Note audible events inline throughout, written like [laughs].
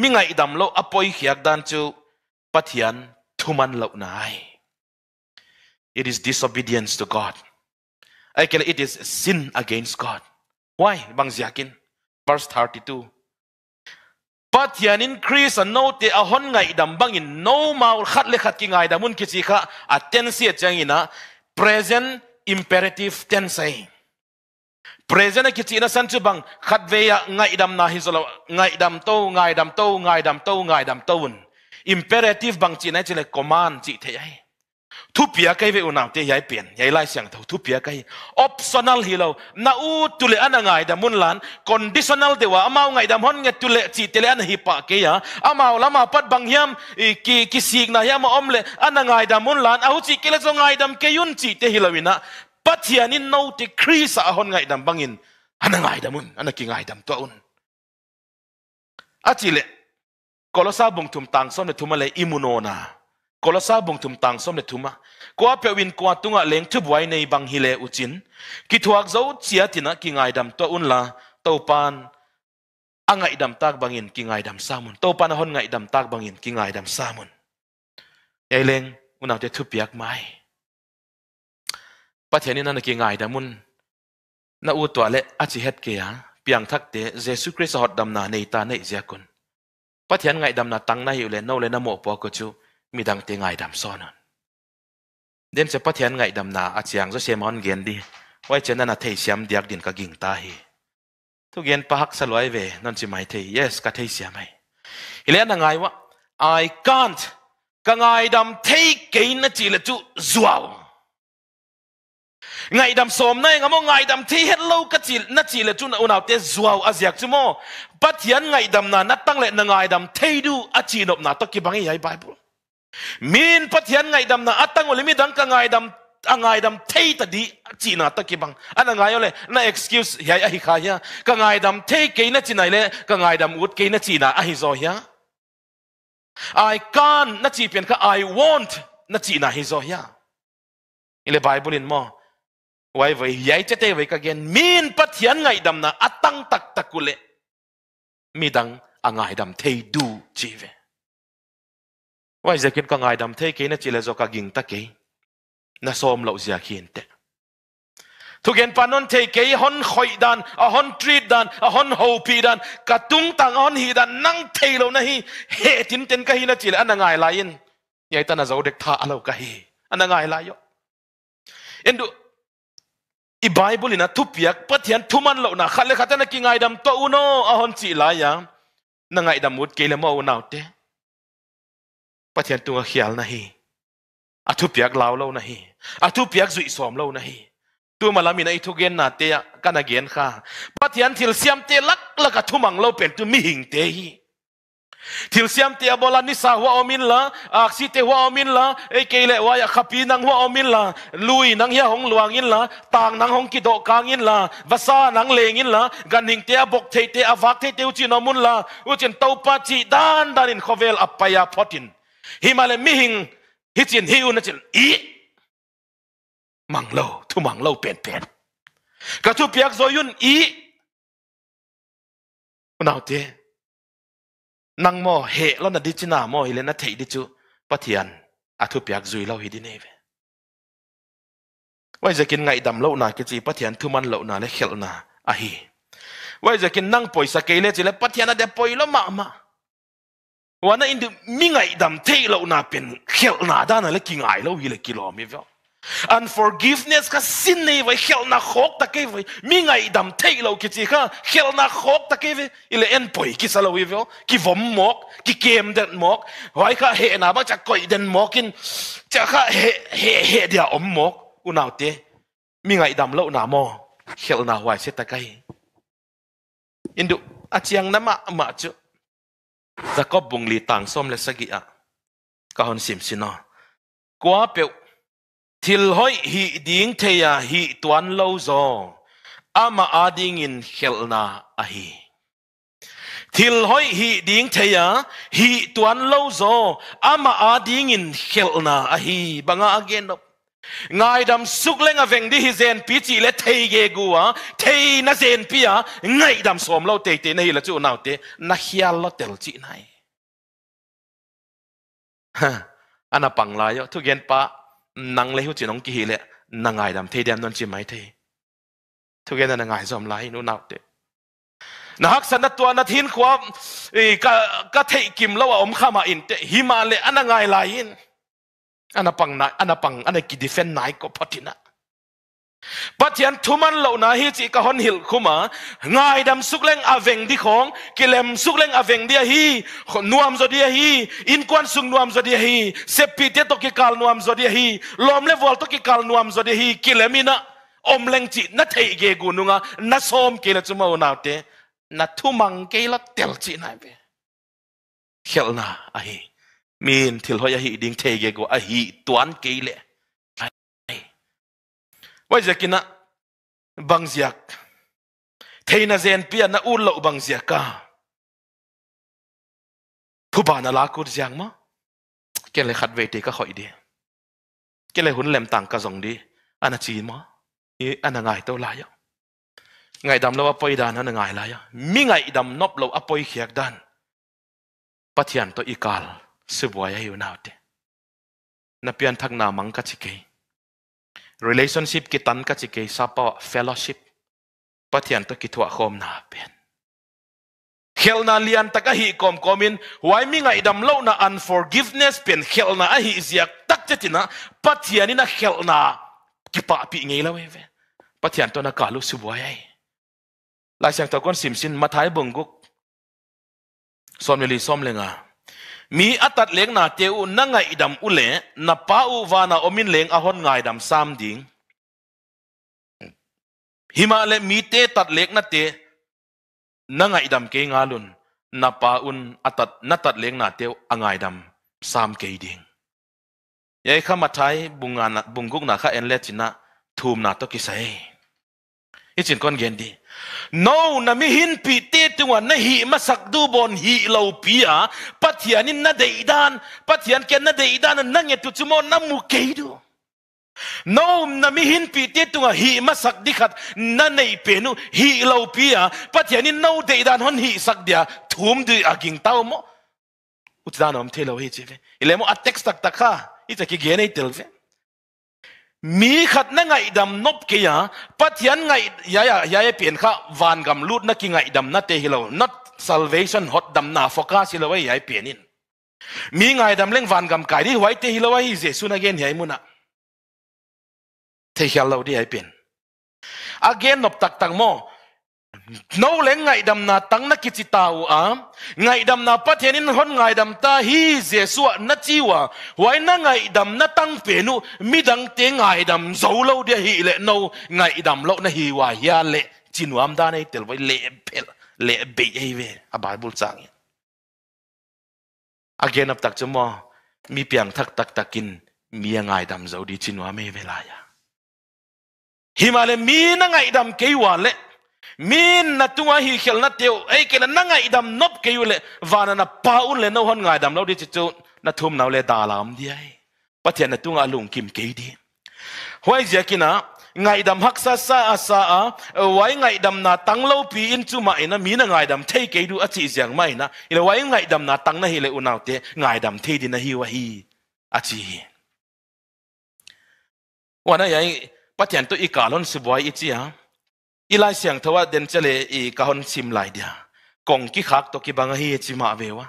mi ngai dam lo apoi khiak dan chu pathian thuman lo nai it is disobedience to god i can it is sin against god why bang ziakin verse 32 patian increase no note a hon ngay dam bang in no mau khat le khat ki ngay damun ki chi kha a tense chang ina present imperative tense present ki china san chu bang khat ve ya ngai dam na hi zalo ngai dam to ngai dam to ngai dam to ngai dam to un imperative bang china chile command chi the ai thu pia kai ve unam te yai pen yai lai siang tho thu pia kai optional hi lo na u tu tule ana ngai da mun lan conditional de wa amao ngai dam hon nge tule chi tele an hi pa ke ya amao lama pat bang hiam ki ki sik na hiam om le ana ngai da mun lan a hu chi kele zo ngai dam ke yun chi te hilawina pathian in no ti krisa hon ngai dam bangin hana ngai damun ana ki ngai dam to atile, achile kolosa bongthum tang som ne thuma le imunona kolosa bongthum tang som ne thuma kwa pewin kwa tunga leng thu buai nei bang hile uchin ki thuak zo chia tina ki ngai dam to un la topan angai dam tak bangin ki ngai dam samun pan hon ngai dam tak bangin ki ngai dam samun eleng unaw te thu piak mai ปัทเทนินันกี่ง่ายดมุนน่าอุตัวเละอาจิเฮตเกียเปียงทักเตเจสุคริสต์หอดดำนาในตาในเจ้าคุณปัทเทนง่ายดำนาตั้งในอยู่เลยน่าเลยน่าโมปอกุจูมีดังเตง่ายดำซ้อนนเดมจะปัทเทนง่ายดำนาอาจียงจะเสียมอนเกียนดีไว้เจนันอาเทียมเดียกดินกะกิ่งตาฮีทุกเย็นปะฮักสลวยเวนั่นจิไม่เทียสกะเทียมไม่อีเลนง่ายวะ I can't ก็ง่ายดำเทียกินนั่นจีละจูจัว ngày dam som nai ngắm ngày dam thi het lo ka chi na chi le chu na unaw te zuaw aziak mò, mo hiện ngày dam na na tang lệ, na ngày dam thấy du a chi nop na to ki bangi yai bible min pathian ngai dam na atang olimi dang ngày ngai dam angai à, dam thei ta di chi na ta ki bang an angai ole na excuse ya hi kha ya ka ngày dam thấy cái na chi nai le ka ngai dam ut ke na chi na a hi zo ya i can na chi pian ka i want na chi na hi zo ya ile bible in mo wai vậy yai chết thế vậy ka gen bất pathian ngay dam na atang tak takule midang angai à dam thei du chive wai zakin ka ngay dam thei ke na chỉ là do cái ging tắc ke na som lo giờ khin te thu gen panon thei ke hon khoi đàn, a à hon treat đàn, a à hon ho pi đàn, ka tung tăng hon hi đàn, năng thei lâu na hi he tin ten ka hi na chỉ là anh chile anangai lain yai ta na dấu đẹp tha lâu cái hi anh anangai la yo endu i bible ina thupiak pathian thuman lo na khale khatana ki ngai dam to uno ahon chi la ya na ngai dam mut kele mo naute pathian tunga khial na hi athupiak law lo na hi athupiak zui som lo na hi tu malami na ithu gen na te kana gen kha pathian thil siam te lak lak athumang lo pen tu mi hing te hi thil siam te bola ni sa hoa omin la aksi à, te hoa omin la e ke le wa ya khapi nang hoa omin la lui nang ya hong luang in la tang nang hong kido kang in la vasa nang leng in la gan hing te bok the te avak the te u chin la u chin to pa chi dan dan in khovel apaya potin himale mi hing hi chin hi chin i mang lo thu mang lo pen pen ka thu piak zo yun i nào thế นังมมเหลวนดิจินาโมฮิเลนัเทดิจูปัทยานอาทุพยักจุยเล่าฮิดินเอวว่าจะกินไงดำเล่านากิจีปัทยานทุมันเล่านาเลเขลนาอะฮีว่าจะกินนั่งปอยสเกเลจิเลปัทยานเดปอยละมามาวันนั้นอินดูมีไงดำเทเล่านาเป็นเขลนาด้านอะลรกินไงเล่าฮิเลกิโลมีเว unforgiveness ka sin nei vai hel na khok ta ke vai mi ngai dam thei lo ki chi kha hel na khok ta ke vi ile en poi ki sa lo vi vo ki vom mok ki kem den mok vai kha he na ba cha koi den mok in cha kha he he he dia om mok u nau te mi ngai dam lo na mo hel na wai se ta kai indu achiang nama ma chu jacob bungli tang som le sagi a ka hon sim sino kwa pe til hoi hi ding thea ya hi tuan lo zo ama ading in na a hi til hoi hi ding te ya hi tuan lo zo ama ading in khelna a hi banga again no ngai dam suk lenga veng đi hi zen pi chi le thei ge guwa thei na zen pi ya đam dam lâu lo te na hi la chu nau te na hial lo tel chi nai ha [laughs] à pang la yo thu gen pa nang le hu chi nong ki hi le na ngai dam the dam non chi mai the thu ge na ngai zom lai nu nau te na hak san to na thin khwa ka ka the kim lo om kha ma in te hi ma le ana ngai lai in ana pang na ana pang ana ki defend nai ko phatina ปัจจัยทุมันเหล่านาฮิจิกะฮอนหิลขุมาง่ายดำสุกเล่งอาเวงดีของกิเลมสุกเล่งอาเวงเดียฮีนวมจดียฮีอินควันสุงนวมจดียฮีเซปีเตตกิกาลนวมจดียฮีลอมเลวอลตกิกาลนวมจดียฮีกิเลมินะอมเล่งจินัทเกเกกุนุงะนัสอมเกลจุมาุนาเตนัทุมังเกลเตลจินายเปเขลนาอฮีมีนทิลหอยฮีดิงเทเกกุอฮีตวนเกลว่าจะกินนะบังเสียกเทนาเซนเปียนะอุลละบังเสียกาผู้บานะลากุดยังมั้งเกลเลยขัดเวทีก็ขออีเดียเกลเลยหุ่นแหลมต่างกระสงดีอันนั้นจีนมั้งอีอันนั้นไงตัวลายอ่ะไงดำเราปอยดานนั่นไงลายอ่ะมีไงดำนบเราปอยเขียกดันปัทยันตัวอีกาลสบวยอยู่นาวเดนับพยันทักนามังกัชิเกย relationship ki tan ka chi ke sapa fellowship pathian to ki thua khom na pen khelna lian taka hi kom komin why mi ngai dam lo na unforgiveness pen khelna a hi ziak tak chetina pathian ina khelna ki pa pi ngei lo ve pathian to na ka lu su boy ai la sang ta kon sim sin mathai bunguk somneli somlenga mi atat leng na te u na ngai dam u le na pa u wa na omin leng a hon ngai dam sam ding hima le mi te tat lek na te na ngai dam ke ngalun na pa un atat na tat leng na te angai dam sam ke ding ye kha mathai bunga na bunguk na kha en le china thum na to ki sai e. i chin kon gen di no na mi hin pi te tunga na hi masak du bon hi lo pia pathian in na deidan pathian ken na deidan na nge tu chumo na mu keidu no na mi hin pi te tunga hi masak dikhat na nei pe nu hi lo pia pathian in no deidan hon hi sak dia thum du aging tau mo utdan om te lo hi che ile mo a text tak takha i ta ki ge nei tel ve มีขัดนั่งไงดำนบเกียปัทยันไงยายายายเปลี่ยนข้าวานกำลูดนักกิไงดำนัตเตฮิโลนัต salvation ฮอดดำนาฟก้าสิโลไวยายเปลี่ยนินมีไงดำเล่งวานกำไก่ทีไว้เตฮิโลไวฮิเจสุนักเกนยายมุนะเทฮิโลดียายเปลี่ยน again นบตักตักโม no le ngai dam na tang na kichi tau a ngai dam na pathian in hon ngai dam ta hi jesu na chiwa huai na ngai dam na tang pe nu mi dang te ngai dam zo lo dia hi le no ngai dam lo na hi wa ya le chinuam da nei tel vai le pel le be ei ve a bible chang again up tak chamo mi piang thak tak takin mi ngai dam zo di chinuam me ve la ya himale mi na ngai dam ke wa le min na tunga hi khel na teu ai ke na nga idam nop ke yu le vana na pa un le no hon ngai dam lo di chi chu na thum nau le da lam di ai pathian na tunga lung kim ke di hoi ja kina ngai dam hak sa sa asa a wai ngai dam na tang lo pi in chu ma ina mi na ngai dam thei ke du a chi jang mai na ila wai ngai dam na tang na hi le unaw te ngai dam thei di na hi wa hi a chi wana yai pathian to ikalon subwai ichi ha อีไลเสียงทว่าเดนเจเลอีกคนซิมไลเดียกงกิขักตกิบังฮีจิมาเววะ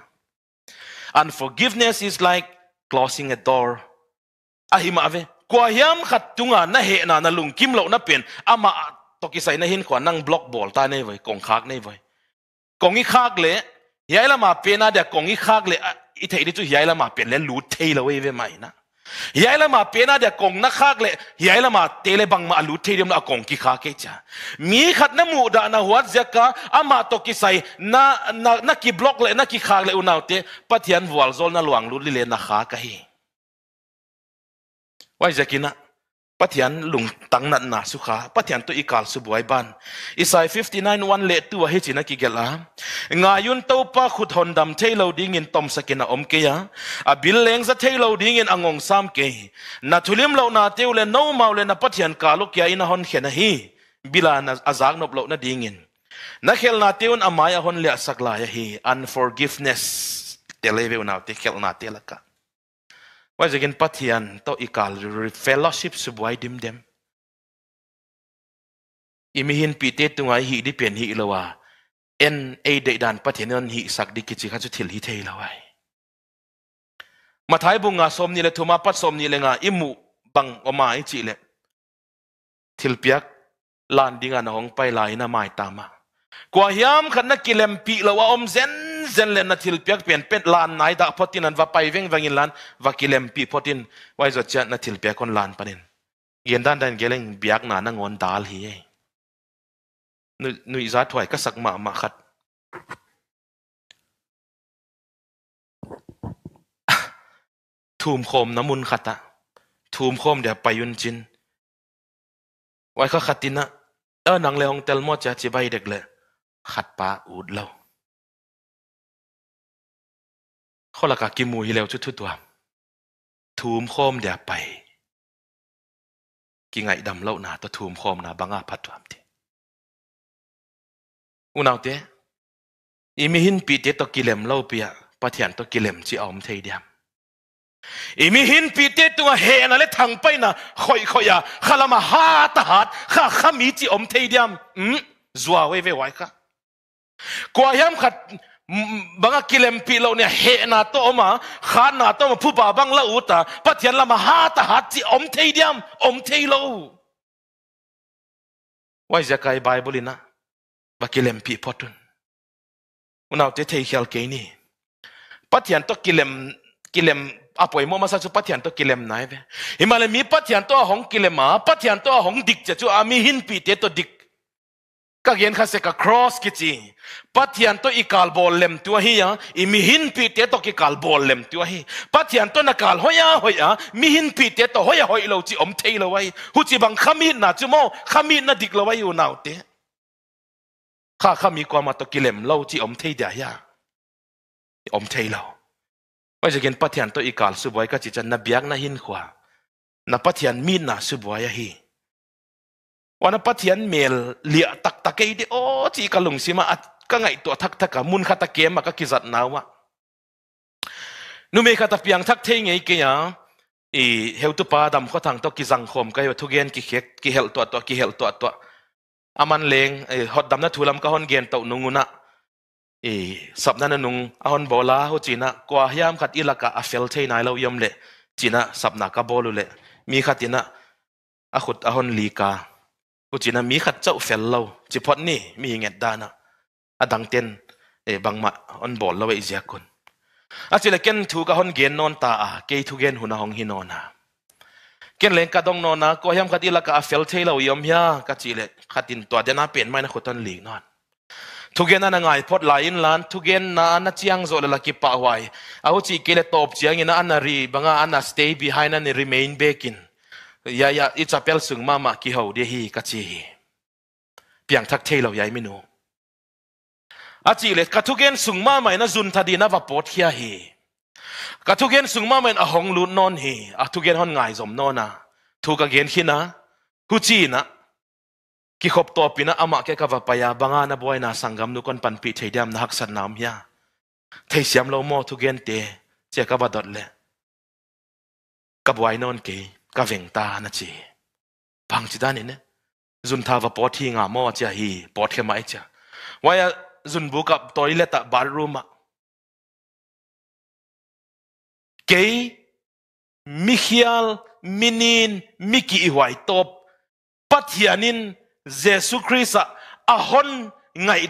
unforgiveness is like closing a door อะฮิมาเวกว่ายามขัดตุงานะเฮนานะลุงกิมโลนะเปลี่ยนอามาตกิใส่นะหินขวานั่งบล็อกบอลตาเนไว้กงคักเนไว้กงอีขักเลยยายละมาเปลี่ยนนะเดียกงอีขักเลยอีเทดิจุยายละมาเปลี่ยนแล้วู้เทละเว้ยเวใหม่นะยายละมาเป็นอะไรกงนักขากเลยยายละมาเตเลบังมาลุเทียมละกงกิขาเกจ้ามีขัดน้มูดานะหัวเจ้าก็อามาตกิใส่นานานักกิบล็อกเลยนักกิขาเลยอุณาเตปัทยันวอลโซลน่าหลวงลุลิเลนักขากเกฮไว้าจะกินะ pathian lung tang nan na su kha pathian to ikal su buai ban isai 59:1 one le tu he china ki gela Ngayun yun to pa khut hon dam thailo ding in tom sakina om ke ya a bil leng za thailo ding in angong sam ke na thulim lo na teu le no mau le na pathian ka lo kya ina hon khena hi bila na azak nop lo na ding in na khel na teun amaya hon le sakla ya hi unforgiveness te leve una te khel na te laka ว่าจะกินปัทยานต่ออีกาลเฟลโลชิพสบวยดิมเดมอิมิหินปีเตตุงไอฮีดิเปลี่ยนฮีเลวะเอ็นเอเดดันปัทยนนนฮีสักดิกิจิขันสุทิลฮีเทเลวะมาทายบุงอาสมนี่เลทุมาปัตสมนี่เลงาอิมุบังออกมาไอจิเลทิลเปียกลานดิงานของไปลายนาไม่ตามากว่าฮมขันนักกิเลมปีเลวะอมเซนเจนเลนนัทิลเปียกเปลี่ยนเป็นลานไหนดักพอตินันว่าไปเว้งวังอินลานว่ากิเลมปีพอตินไว้จดเจนนัทิลเปียกคนลานปนินเย็นด้านด้นเกลังเบียกหนานงอนดาลเฮยนุนุยจัดถอยก็สักมามาขัดทูมโคมน้ำมุนขัดอะทูมโคมเดี๋ยวไปยุนจินไว้ก็ขัดตินะเออหนังเลองเตลมดจะจีใบเด็กเลยขัดปลาอูดเล่าข้อละกากิมูฮิเลวชุดทุตัวทูมโคมเดียไปกิไงดำเล่านาตัวทูมโคมนาบังอาพัดตัวมตีอุณาวเตอีมีหินปีเตตกิเลมเล่าเปียปะเทียนตกิเลมจีออมเทียดิมอีมีหินปีเตตัวเฮนอะไรทางไปนะคอยคอยาขลามาฮาตาฮัดข้าข้ามีจีออมเทียดิมอืมจัวเวเวไว้ค่ะกว่ายามขัด banga kilem pi lo ne he na to ma khan na to ma phu ba bang la uta pathian lama ha ta ha chi om thei diam om thei lo wai zakai bible na ba kilem pi potun unaw te thei khial ke ni pathian to kilem kilem apoi mo masa chu pathian to kilem nai ve himale mi pathian to hong kilema pathian to hong dik cha chu ami hin pi te to dik ก็เห็นข้าศึกครอสกิจีปัทยันตัวอีกาลบอลเล่มตัวเฮียอีมิหินปีเตตกีกาลบอลเล่มตัวเฮียปัทยันตัวนักาลหอยาหอยามิหินปีเตตหอยาหอยเราจีอมเทยลไว้หุจีบังขมีนนะจุโมขมีนนะดิกลไว้อยู่นาวเตข้าข้ามีความมาตกิเลมเราจีอมเทยเดียยาอมเทยเราม่าจะเห็นปัทยันตัวอีกาลสุบวยก็จีจะนับยักนะหินขวานับปัจยันมีนนะสุบวยเฮีวันพัทยันเมลเลียตักตะเกยดโอที่กะลุงสิมาอัดก็ไงตัวทักทักมุนขัตะเกมมาก็คิดจัดนาวะนุเมฆตะเพียงทักเทงไงเกียอีเฮลตุปาดำข้อทางตัวกิจังคมก็อยู่ทุเกนกิเขกกิเฮลตัวตัวกิเฮลตัวตัวอามันเลงไอฮอดดำนัทุลำก็ฮอนเกนตัวนุงุนะอีสับนั้นนุงอฮอนบอลาฮจีนะกว่าเฮียมขัดอิลักะอเฟลเทนายเรายมเลจีนะสับนักกบอลุเลมีขัดจีนะอขุดอฮอนลีกากูจีน่มีขัดเจ้าเฟลเราจีพอดนี่มีเงดดานะอดังเตีนเอ๋บังมาอันบอลเราไอ้เจียคนอาจีเลกันทูกกัอคนเกณฑ์นอนตาเกยทูกเกณฑ์หัวหนห้องหินนอนนะเกณฑ์เล่นกระดองนอนนะก็ยำขัดอีละกอาเฟลเทเรายอมยากัจีเลขัดินตัวเดน่าเปลี่ยนไม่นะขดตันหลีกนอนทุกเย็นนั่นไงพอดลายน์ล้านทุกเย็นนั้นเชียงโซเลลักิปะไว้เอาจีเกลตอบเชียงนั่นนารีบังอันน่ะ stay behind นั่น remain back in ยายาอิจฉาเปลสุงมามากี่เฮาเดียฮีกัจีเปียงทักเทเยวใหญ่ไม่นูอาจีเลสกัตุเกนสุงมาใหม่นะจุนทัดีนะวะปอดเฮียฮีกัตุเกนสุงมาใหม่นะหงลุนนอนฮีอะทุเกนฮอง่ายสมนอนนะทุกะเกนขี้นะฮูจีนะกี่ขบตัวปีนะอามาแกกับวะปายาบังานะบัวยนะสังกัมนุกันปันปีเทียมนะฮักสันนามยาเทียมเราโมทุเกนเตะเจกับวะดอดเลยกับวัยนอนเกย์ ka veng ta na chi phang chi dan ne zun tha va pot hi hi pot khe mai cha wa ya zun bu kap toilet ta bathroom ke minin miki i top pathianin jesu christa a hon ngai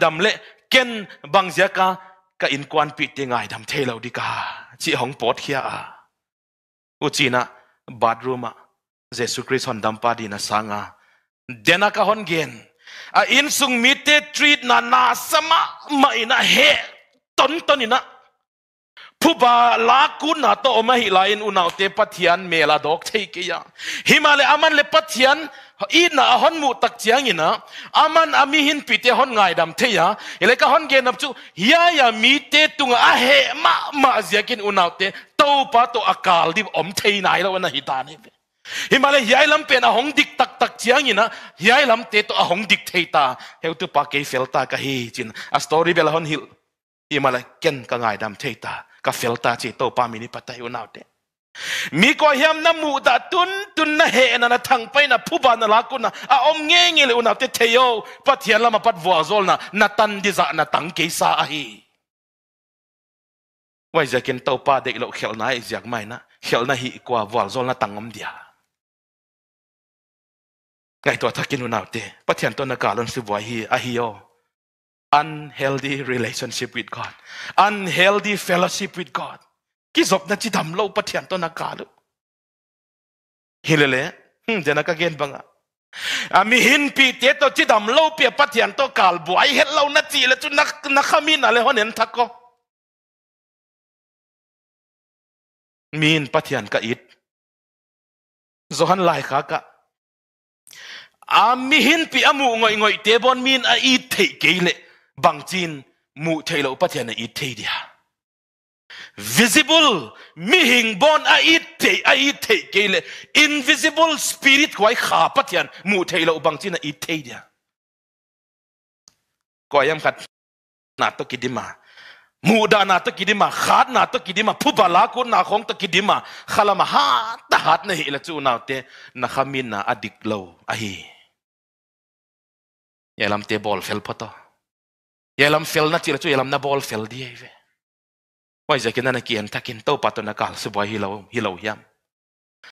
ken bang zia ka ka in dam thelo di hong pot khia a u bathroom ah. Jesus Christ hon dampa dina sanga ah. dena ka hon gen a ah, insung mite treat na na sama ma ina he ton ton ina thuba la kun na to ma hi lain unaw te pathian mela dok thei ke ya himale aman le pathian i na hon mu tak chiang ina aman ami hin pite hon ngai dam the ya ele ka hon ge nam chu ya ya mi te tung a he ma ma zia kin unaw te to pa to akal di om thei nai lo na hi ta ni himale hiai lam pen na hong dik tak tak chiang ina hiai lam te to a hong dik thei ta heu tu pa ke fel ta ka hi chin a story bel hon hil himale ken ka ngai dam thei ta ka felta chi to pa mini patai unaute mi ko hiam na mu da tun tun na he na na thang pai na phuba na la kuna a om nge nge le unaute theo pathian lama pat vua zol na na tan di za na tang ke sa a hi wai zakin to pa de lo khel na jak e mai na khel na hi kwa vua zol na tang om dia ngai to thakin unaute pathian to na kalon si vua hi a hi yo unhealthy relationship with God, unhealthy fellowship with God. Khi dọc na chi thầm lâu bắt hiện to na cả luôn. Hilele, hmm, giờ na cái gen banga. Vâng Ami à, hin pi tiết to chi thầm lâu pi bắt hiện to cả bu ai hết lâu na chi là chú na na khami na le hôn en Min bắt hiện cả ít. Zohan lai khá cả. Ami à, hin pi amu ngồi ngồi tế bon min a à, ít thấy kỹ lệ bằng tin mu thầy lộ bắt hiền ít thầy dia visible mi hình bon a ít thầy a ít thầy kê lệ invisible spirit quái khả bắt hiền mu thầy lộ bằng tin a ít thầy dia có em khát nát tôi kỳ đi mà mu đa nát tôi kỳ đi mà khát nát tôi kỳ đi mà phu bà lá cuốn nà không tôi kỳ đi mà khá là mà ha ta hát này là chú nào thế nà khá min nà adik lâu ahi ya làm tê bol fel poto yelam fel na tir chu yelam na bol fel di ve wai zakin na kian takin to na kal subwa hi lo hi lo hiam